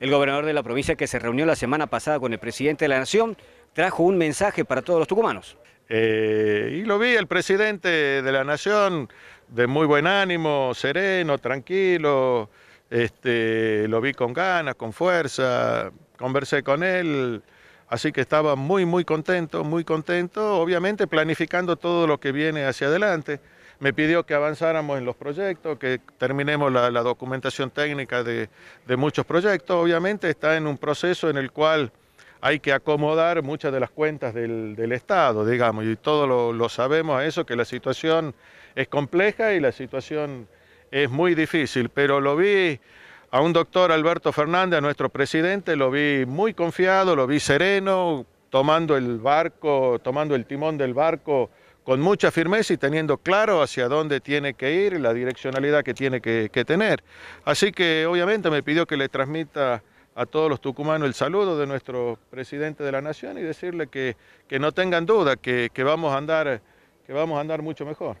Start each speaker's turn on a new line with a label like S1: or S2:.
S1: El gobernador de la provincia que se reunió la semana pasada con el presidente de la Nación trajo un mensaje para todos los tucumanos. Eh, y lo vi, el presidente de la Nación, de muy buen ánimo, sereno, tranquilo, este, lo vi con ganas, con fuerza, conversé con él, así que estaba muy, muy contento, muy contento, obviamente planificando todo lo que viene hacia adelante me pidió que avanzáramos en los proyectos, que terminemos la, documentación técnica de, muchos proyectos. Obviamente está en un proceso en el cual hay que acomodar muchas de las cuentas del, Estado, digamos, y todos lo, lo, sabemos a eso, que la situación es compleja y la situación es muy difícil, pero lo vi a un doctor Alberto Fernández, a nuestro presidente, lo vi muy confiado, lo vi sereno, tomando el barco, tomando el timón del barco con mucha firmeza y teniendo claro hacia dónde tiene que ir y la direccionalidad que tiene que, tener. Así que obviamente me pidió que le transmita a todos los tucumanos el saludo de nuestro presidente de la Nación y decirle que, que no tengan duda, que, vamos a andar, que vamos a andar mucho mejor.